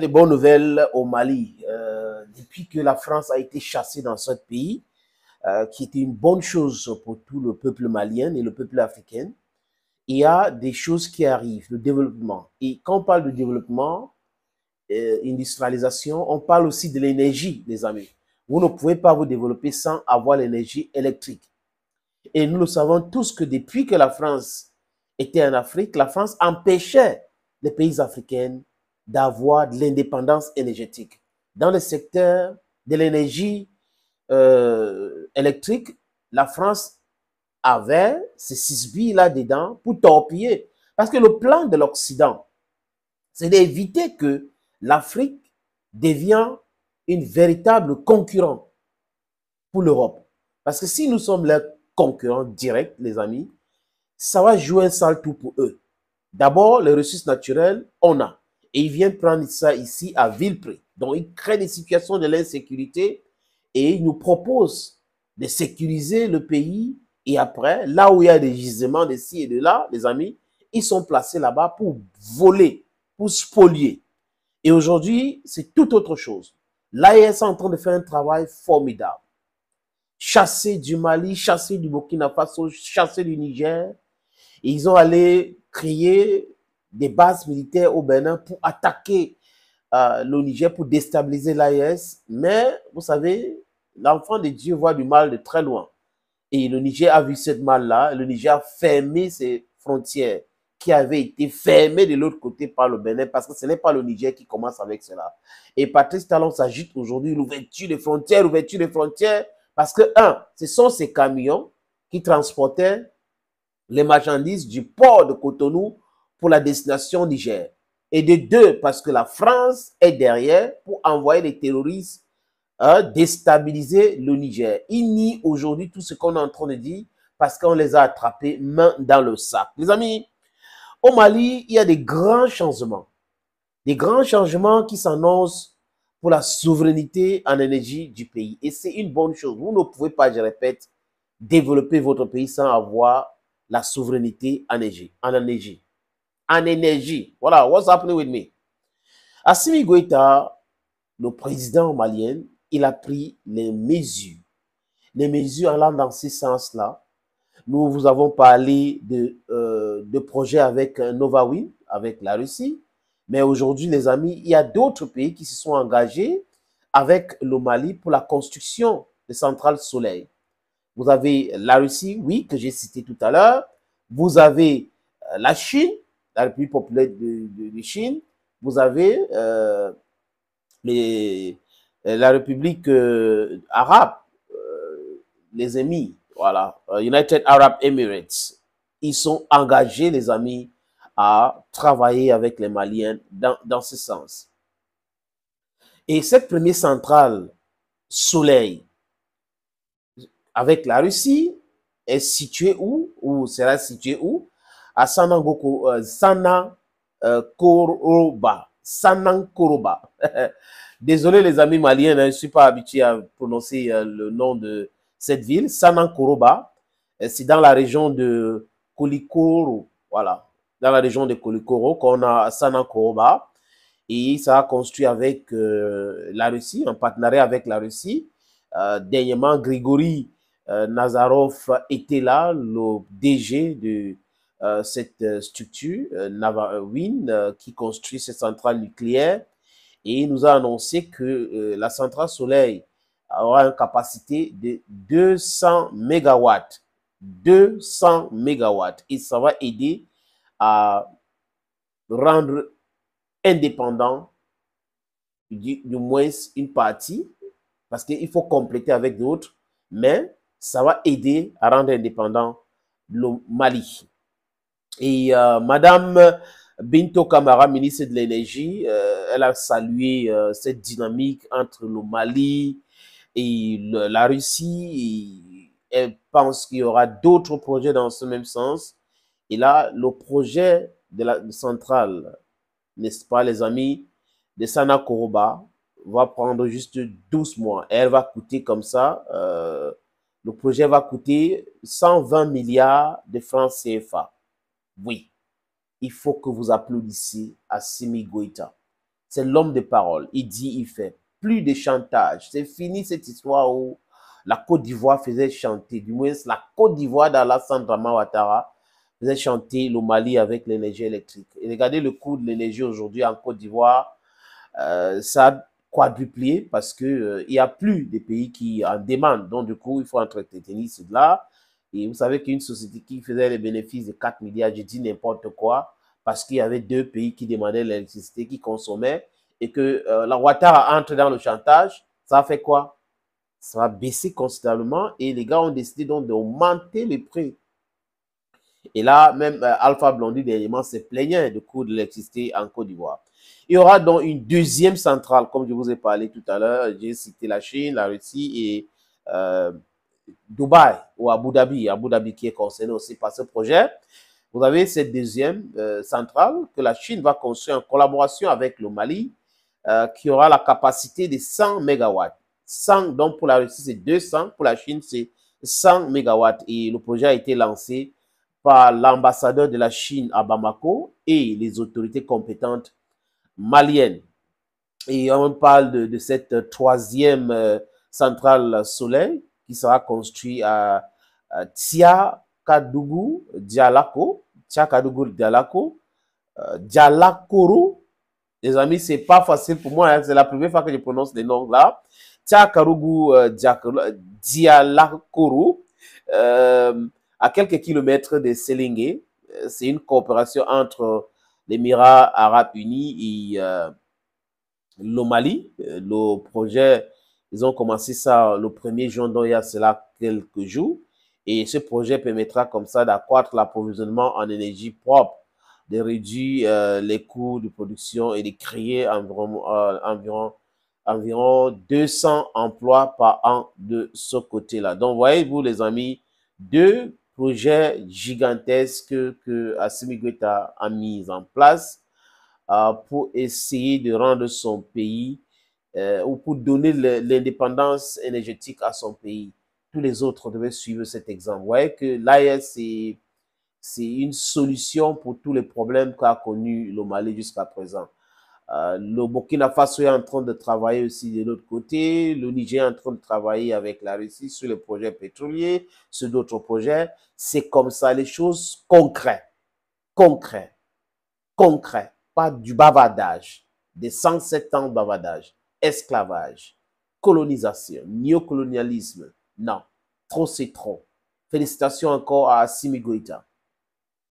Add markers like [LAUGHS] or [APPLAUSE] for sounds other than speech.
des bonnes nouvelles au Mali. Euh, depuis que la France a été chassée dans ce pays, euh, qui était une bonne chose pour tout le peuple malien et le peuple africain, il y a des choses qui arrivent, le développement. Et quand on parle de développement, euh, industrialisation, on parle aussi de l'énergie, les amis. Vous ne pouvez pas vous développer sans avoir l'énergie électrique. Et nous le savons tous que depuis que la France était en Afrique, la France empêchait les pays africains d'avoir de l'indépendance énergétique. Dans le secteur de l'énergie euh, électrique, la France avait ces six billes là-dedans pour torpiller. Parce que le plan de l'Occident, c'est d'éviter que l'Afrique devienne une véritable concurrente pour l'Europe. Parce que si nous sommes leurs concurrents directs, les amis, ça va jouer un sale tour pour eux. D'abord, les ressources naturelles, on a. Et ils viennent prendre ça ici à Villepré. Donc, ils créent des situations de l'insécurité et il nous propose de sécuriser le pays. Et après, là où il y a des gisements de ci et de là, les amis, ils sont placés là-bas pour voler, pour spolier. Et aujourd'hui, c'est tout autre chose. L'AES est en train de faire un travail formidable. Chasser du Mali, chasser du Burkina Faso, chasser du Niger. ils ont allé crier des bases militaires au Bénin pour attaquer euh, le Niger, pour déstabiliser l'AES. Mais vous savez, l'enfant de Dieu voit du mal de très loin. Et le Niger a vu ce mal-là. Le Niger a fermé ses frontières qui avaient été fermées de l'autre côté par le Bénin parce que ce n'est pas le Niger qui commence avec cela. Et Patrice Talon s'agite aujourd'hui l'ouverture des frontières, l'ouverture des frontières parce que, un, ce sont ces camions qui transportaient les marchandises du port de Cotonou pour la destination Niger. Et de deux, parce que la France est derrière pour envoyer les terroristes hein, déstabiliser le Niger. Ils nient aujourd'hui tout ce qu'on est en train de dire parce qu'on les a attrapés main dans le sac. Les amis, au Mali, il y a des grands changements. Des grands changements qui s'annoncent pour la souveraineté en énergie du pays. Et c'est une bonne chose. Vous ne pouvez pas, je répète, développer votre pays sans avoir la souveraineté en énergie. En énergie en énergie. Voilà, what's happening with me? Assimi Goïta, le président malien, il a pris les mesures. Les mesures allant dans ce sens-là. Nous vous avons parlé de, euh, de projets avec euh, wind avec la Russie. Mais aujourd'hui, les amis, il y a d'autres pays qui se sont engagés avec le Mali pour la construction de centrales solaires. Vous avez la Russie, oui, que j'ai cité tout à l'heure. Vous avez euh, la Chine, la République populaire de, Chine, vous avez euh, euh, la République euh, arabe, les amis, voilà, United Arab Emirates. Ils sont engagés, les amis, à travailler avec les Maliens dans, dans ce sens. Et cette première centrale Soleil avec la Russie est située où ou sera située où à Sanankoroba. Euh, sana euh, [LAUGHS] désolé les amis maliens hein, je ne suis pas habitué à prononcer euh, le nom de cette ville Sanankoroba. c'est dans la région de Kolikoro voilà dans la région de Kolikoro qu'on a Sanankoroba et ça a construit avec la Russie en partenariat avec la Russie dernièrement Grigory Nazarov était là le DG de euh, cette euh, structure, euh, Navarwin qui construit cette centrale nucléaire. Et il nous a annoncé que la centrale soleil aura une capacité de 200 MW. 200 MW. Et ça va aider à rendre indépendant du moins une partie, parce qu'il faut compléter avec d'autres, mais ça va aider à rendre indépendant le Mali. Et euh, Madame Binto Kamara, ministre de l'Énergie, euh, elle a salué euh, cette dynamique entre le Mali et la Russie. elle pense qu'il y aura d'autres projets dans ce même sens. Et là, le projet de la centrale, n'est-ce pas, les amis, de Sana Koroba, va prendre juste 12 mois. elle va coûter comme ça, euh, le projet va coûter 120 milliards de francs CFA. Oui, il faut que vous applaudissiez Simi Goïta. C'est l'homme de parole. Il dit, il fait. Plus de chantage. C'est fini cette histoire où la Côte d'Ivoire faisait chanter, du moins la Côte d'Ivoire la Sandra Ouattara faisait chanter le Mali avec l'énergie électrique. Et regardez le coût de l'énergie aujourd'hui en Côte d'Ivoire. Euh, ça a quadruplé parce qu'il euh, il y a plus de pays qui en demandent. Donc, du coup, il faut entretenir cela. Et vous savez qu'une société qui faisait les bénéfices de 4 milliards, je dis n'importe quoi, parce qu'il y avait deux pays qui demandaient l'électricité, qui consommaient, et que euh, la Ouattara entre dans le chantage, ça fait quoi Ça va baisser considérablement et les gars ont décidé donc d'augmenter les prix. Et là, même euh, Alpha Blondie dernièrement, s'est plaignant du coût de l'électricité en Côte d'Ivoire. Il y aura donc une deuxième centrale, comme je vous ai parlé tout à l'heure. J'ai cité la Chine, la Russie et euh, Dubaï ou Abu Dhabi, Abu Dhabi qui est concerné aussi par ce projet, vous avez cette deuxième euh, centrale que la Chine va construire en collaboration avec le Mali, euh, qui aura la capacité de 100 MW. 100, donc pour la Russie, c'est 200, pour la Chine, c'est 100 MW. Et le projet a été lancé par l'ambassadeur de la Chine à Bamako et les autorités compétentes maliennes. Et on parle de, cette troisième euh, centrale solaire qui sera construit à, à Dialako, Tiakadougou, Dialako, euh, Dialakoro. Les amis, c'est pas facile pour moi, hein. c'est la première fois que je prononce les noms là. Tia euh, euh, dialakourou à quelques kilomètres de Selengue. C'est une coopération entre l'Émirat arabe uni et le Mali. Le projet ils ont commencé ça le 1er juin, donc il y a cela quelques jours. Et ce projet permettra comme ça d'accroître l'approvisionnement en énergie propre, de réduire euh, les coûts de production et de créer environ, euh, environ, 200 emplois par an de ce côté-là. Donc, voyez-vous, les amis, deux projets gigantesques que Assemi a mis en place euh, pour essayer de rendre son pays euh, ou pour donner l'indépendance énergétique à son pays. Tous les autres devaient suivre cet exemple. Vous voyez que l'AES, c'est une solution pour tous les problèmes qu'a connu le Mali jusqu'à présent. Euh, le Burkina Faso est en train de travailler aussi de l'autre côté. Le Niger est en train de travailler avec la Russie sur les projets pétroliers, sur d'autres projets. C'est comme ça, les choses concrètes. Concrètes. Concrètes. Pas du bavardage. Des 107 ans de bavardage esclavage, colonisation, néocolonialisme. Non, trop c'est trop. Félicitations encore à Simi